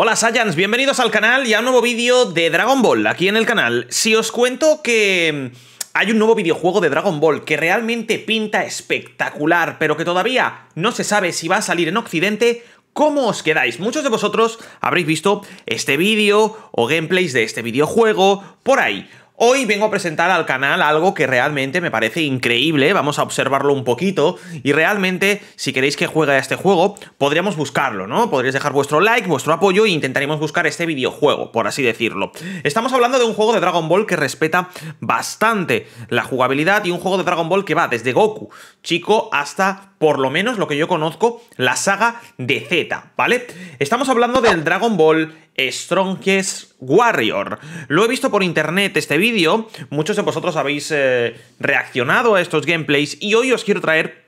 Hola Saiyans, bienvenidos al canal y a un nuevo vídeo de Dragon Ball aquí en el canal. Si os cuento que mm, hay un nuevo videojuego de Dragon Ball que realmente pinta espectacular, pero que todavía no se sabe si va a salir en Occidente, ¿Cómo os quedáis? Muchos de vosotros habréis visto este vídeo o gameplays de este videojuego por ahí. Hoy vengo a presentar al canal algo que realmente me parece increíble, vamos a observarlo un poquito, y realmente, si queréis que juegue a este juego, podríamos buscarlo, ¿no? Podríais dejar vuestro like, vuestro apoyo, e intentaremos buscar este videojuego, por así decirlo. Estamos hablando de un juego de Dragon Ball que respeta bastante la jugabilidad y un juego de Dragon Ball que va desde Goku, chico, hasta por lo menos lo que yo conozco, la saga de Z, ¿vale? Estamos hablando del Dragon Ball Strongest Warrior. Lo he visto por internet este vídeo, muchos de vosotros habéis eh, reaccionado a estos gameplays y hoy os quiero traer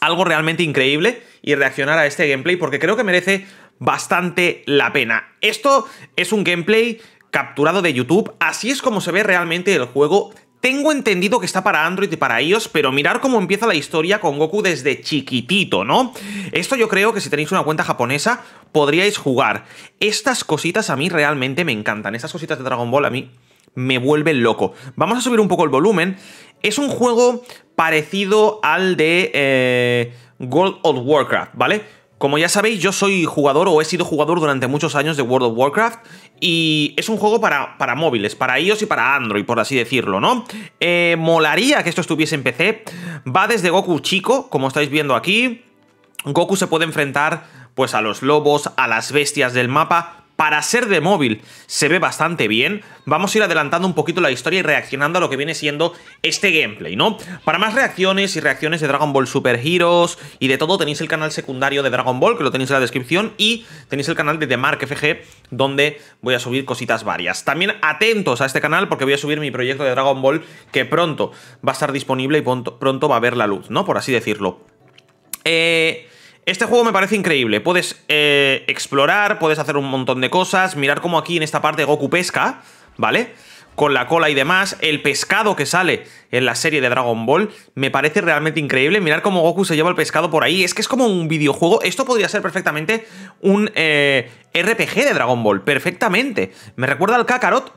algo realmente increíble y reaccionar a este gameplay porque creo que merece bastante la pena. Esto es un gameplay capturado de YouTube, así es como se ve realmente el juego tengo entendido que está para Android y para iOS, pero mirar cómo empieza la historia con Goku desde chiquitito, ¿no? Esto yo creo que si tenéis una cuenta japonesa podríais jugar. Estas cositas a mí realmente me encantan. Estas cositas de Dragon Ball a mí me vuelven loco. Vamos a subir un poco el volumen. Es un juego parecido al de Gold eh, of Warcraft, ¿vale? Como ya sabéis, yo soy jugador o he sido jugador durante muchos años de World of Warcraft y es un juego para, para móviles, para iOS y para Android, por así decirlo, ¿no? Eh, molaría que esto estuviese en PC. Va desde Goku chico, como estáis viendo aquí. Goku se puede enfrentar pues a los lobos, a las bestias del mapa, para ser de móvil se ve bastante bien. Vamos a ir adelantando un poquito la historia y reaccionando a lo que viene siendo este gameplay, ¿no? Para más reacciones y reacciones de Dragon Ball Super Heroes y de todo, tenéis el canal secundario de Dragon Ball, que lo tenéis en la descripción, y tenéis el canal de FG, donde voy a subir cositas varias. También atentos a este canal porque voy a subir mi proyecto de Dragon Ball, que pronto va a estar disponible y pronto va a ver la luz, ¿no? Por así decirlo. Eh... Este juego me parece increíble. Puedes eh, explorar, puedes hacer un montón de cosas. Mirar cómo aquí en esta parte Goku pesca, ¿vale? Con la cola y demás. El pescado que sale en la serie de Dragon Ball me parece realmente increíble. Mirar cómo Goku se lleva el pescado por ahí. Es que es como un videojuego. Esto podría ser perfectamente un eh, RPG de Dragon Ball. Perfectamente. Me recuerda al Kakarot,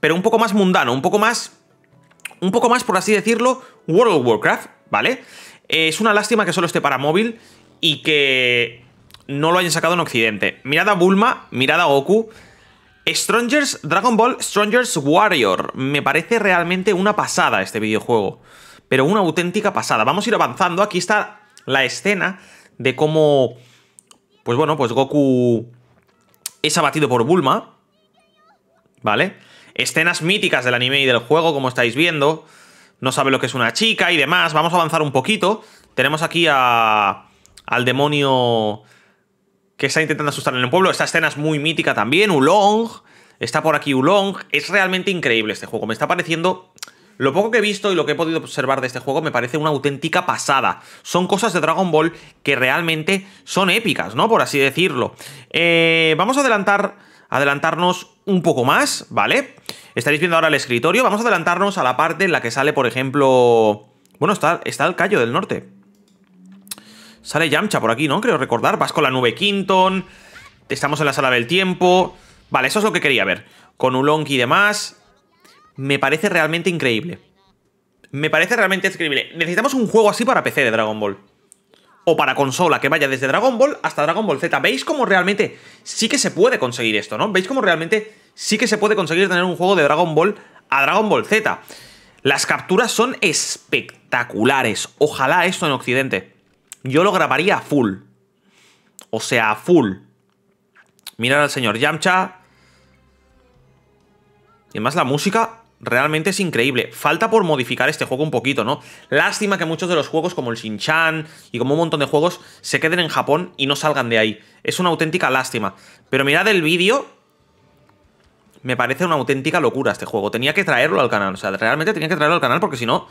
pero un poco más mundano, un poco más... Un poco más, por así decirlo, World of Warcraft, ¿vale? Eh, es una lástima que solo esté para móvil y que no lo hayan sacado en Occidente. Mirad a Bulma, mirad a Goku. Strangers, Dragon Ball Strangers Warrior. Me parece realmente una pasada este videojuego. Pero una auténtica pasada. Vamos a ir avanzando. Aquí está la escena de cómo... Pues bueno, pues Goku es abatido por Bulma. ¿Vale? Escenas míticas del anime y del juego, como estáis viendo. No sabe lo que es una chica y demás. Vamos a avanzar un poquito. Tenemos aquí a al demonio que está intentando asustar en el pueblo. Esta escena es muy mítica también. Ulong. Está por aquí Ulong. Es realmente increíble este juego. Me está pareciendo. Lo poco que he visto y lo que he podido observar de este juego me parece una auténtica pasada. Son cosas de Dragon Ball que realmente son épicas, ¿no? Por así decirlo. Eh, vamos a adelantar, adelantarnos un poco más, ¿vale? Estaréis viendo ahora el escritorio. Vamos a adelantarnos a la parte en la que sale, por ejemplo... Bueno, está, está el Cayo del Norte. Sale Yamcha por aquí, ¿no? Creo recordar. Vas con la nube Quinton. Estamos en la sala del tiempo. Vale, eso es lo que quería ver. Con Ulonki y demás. Me parece realmente increíble. Me parece realmente increíble. Necesitamos un juego así para PC de Dragon Ball. O para consola, que vaya desde Dragon Ball hasta Dragon Ball Z. ¿Veis cómo realmente sí que se puede conseguir esto, no? ¿Veis cómo realmente sí que se puede conseguir tener un juego de Dragon Ball a Dragon Ball Z? Las capturas son espectaculares. Ojalá esto en Occidente. Yo lo grabaría a full. O sea, a full. Mirar al señor Yamcha. Y además la música realmente es increíble. Falta por modificar este juego un poquito, ¿no? Lástima que muchos de los juegos como el Shin-Chan y como un montón de juegos se queden en Japón y no salgan de ahí. Es una auténtica lástima. Pero mirad el vídeo. Me parece una auténtica locura este juego. Tenía que traerlo al canal. O sea, realmente tenía que traerlo al canal porque si no,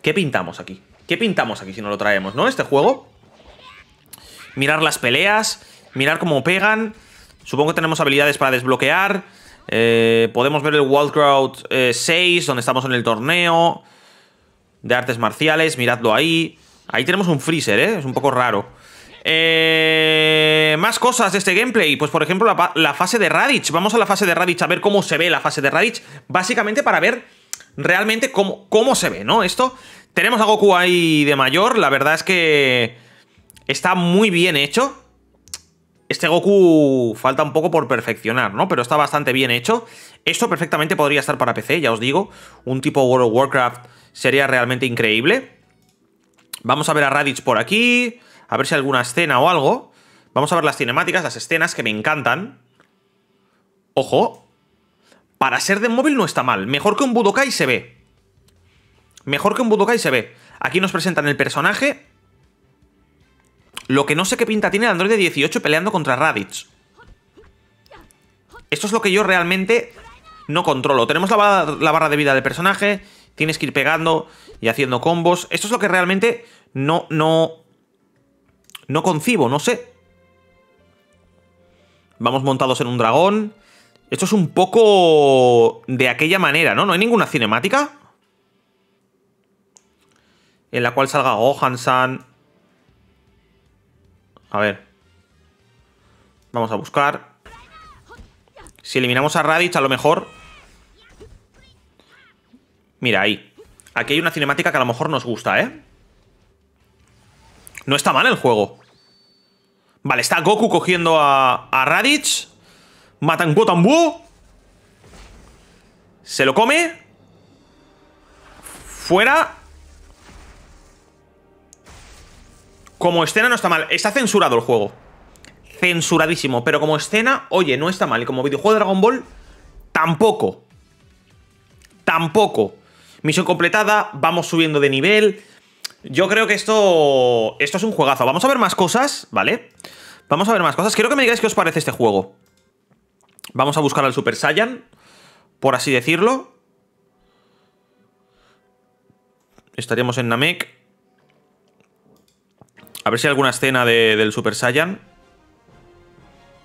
¿qué pintamos aquí? ¿Qué pintamos aquí si no lo traemos, no? Este juego. Mirar las peleas, mirar cómo pegan. Supongo que tenemos habilidades para desbloquear. Eh, podemos ver el World Crowd 6, eh, donde estamos en el torneo de artes marciales. Miradlo ahí. Ahí tenemos un freezer, ¿eh? Es un poco raro. Eh, más cosas de este gameplay. Pues, por ejemplo, la, fase de Raditz. Vamos a la fase de Raditz a ver cómo se ve la fase de Raditz. Básicamente para ver realmente cómo, cómo se ve, ¿no? Esto, tenemos a Goku ahí de mayor, la verdad es que está muy bien hecho. Este Goku falta un poco por perfeccionar, ¿no? Pero está bastante bien hecho. Esto perfectamente podría estar para PC, ya os digo. Un tipo World of Warcraft sería realmente increíble. Vamos a ver a Raditz por aquí, a ver si hay alguna escena o algo. Vamos a ver las cinemáticas, las escenas que me encantan. Ojo, para ser de móvil no está mal. Mejor que un Budokai se ve. Mejor que un Budokai se ve. Aquí nos presentan el personaje. Lo que no sé qué pinta tiene el de 18 peleando contra Raditz. Esto es lo que yo realmente no controlo. Tenemos la, barra de vida del personaje. Tienes que ir pegando y haciendo combos. Esto es lo que realmente no, no, no concibo, no sé. Vamos montados en un dragón. Esto es un poco de aquella manera, ¿no? No hay ninguna cinemática en la cual salga Gohan-san. A ver. Vamos a buscar. Si eliminamos a Raditz, a lo mejor... Mira, ahí. Aquí hay una cinemática que a lo mejor nos gusta, ¿eh? No está mal el juego. Vale, está Goku cogiendo a, a Raditz. Matan tambú, Se lo come. Fuera. Como escena no está mal. Está censurado el juego. Censuradísimo. Pero como escena, oye, no está mal. Y como videojuego de Dragon Ball, tampoco. Tampoco. Misión completada, vamos subiendo de nivel. Yo creo que esto. Esto es un juegazo. Vamos a ver más cosas, ¿vale? Vamos a ver más cosas. Quiero que me digáis qué os parece este juego. Vamos a buscar al Super Saiyan, por así decirlo. Estaríamos en Namek. A ver si hay alguna escena del Super Saiyan.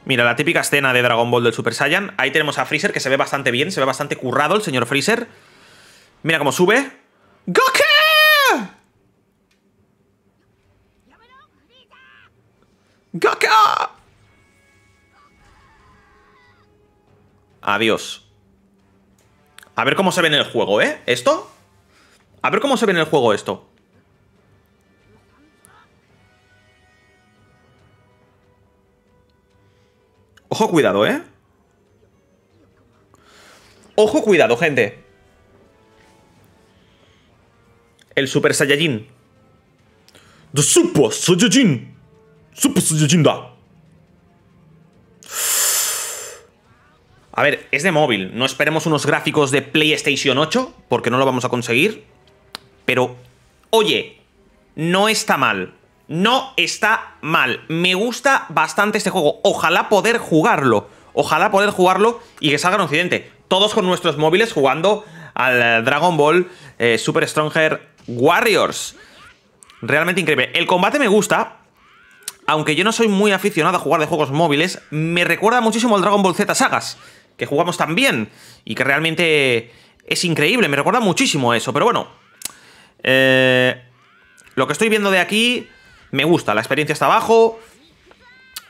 Mira, la típica escena de Dragon Ball del Super Saiyan. Ahí tenemos a Freezer, que se ve bastante bien, se ve bastante currado el señor Freezer. Mira cómo sube. ¡Goku! ¡Goku! Adiós. A ver cómo se ve en el juego, ¿eh? ¿Esto? A ver cómo se ve en el juego esto. Ojo, cuidado, ¿eh? Ojo, cuidado, gente. El Super Saiyajin. The Super Saiyajin. Super Saiyajin da. A ver, es de móvil. No esperemos unos gráficos de PlayStation 8, porque no lo vamos a conseguir. Pero, oye, no está mal. No está mal. Me gusta bastante este juego. Ojalá poder jugarlo. Ojalá poder jugarlo y que salga en Occidente. Todos con nuestros móviles jugando al Dragon Ball eh, Super Stronger Warriors. Realmente increíble. El combate me gusta, aunque yo no soy muy aficionado a jugar de juegos móviles, me recuerda muchísimo al Dragon Ball Z Sagas que jugamos tan bien y que realmente es increíble, me recuerda muchísimo eso, pero bueno, eh, lo que estoy viendo de aquí me gusta, la experiencia está abajo,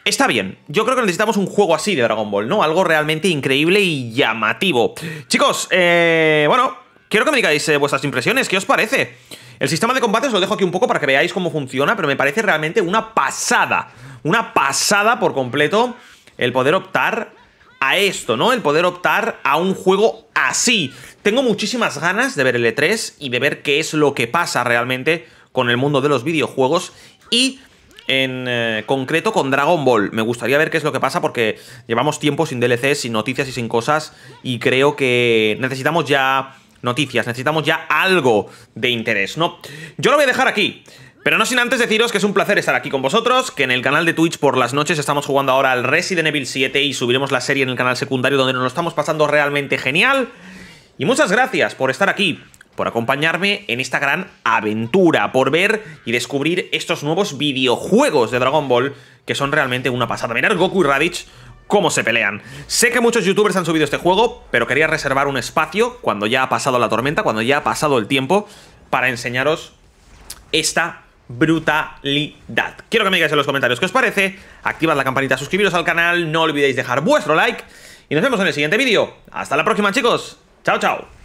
Está bien, yo creo que necesitamos un juego así de Dragon Ball, ¿no? Algo realmente increíble y llamativo. Chicos, eh, bueno, quiero que me digáis eh, vuestras impresiones, ¿qué os parece? El sistema de combate os lo dejo aquí un poco para que veáis cómo funciona, pero me parece realmente una pasada, una pasada por completo el poder optar a esto, ¿no? El poder optar a un juego así. Tengo muchísimas ganas de ver el E3 y de ver qué es lo que pasa realmente con el mundo de los videojuegos y en eh, concreto con Dragon Ball. Me gustaría ver qué es lo que pasa porque llevamos tiempo sin DLC, sin noticias y sin cosas y creo que necesitamos ya noticias, necesitamos ya algo de interés, ¿no? Yo lo voy a dejar aquí. Pero no sin antes deciros que es un placer estar aquí con vosotros, que en el canal de Twitch por las noches estamos jugando ahora al Resident Evil 7 y subiremos la serie en el canal secundario donde nos lo estamos pasando realmente genial. Y muchas gracias por estar aquí, por acompañarme en esta gran aventura, por ver y descubrir estos nuevos videojuegos de Dragon Ball que son realmente una pasada. Mirar Goku y Raditz cómo se pelean. Sé que muchos youtubers han subido este juego, pero quería reservar un espacio cuando ya ha pasado la tormenta, cuando ya ha pasado el tiempo, para enseñaros esta brutalidad. Quiero que me digáis en los comentarios qué os parece, activad la campanita, suscribiros al canal, no olvidéis dejar vuestro like y nos vemos en el siguiente vídeo. Hasta la próxima chicos, chao chao.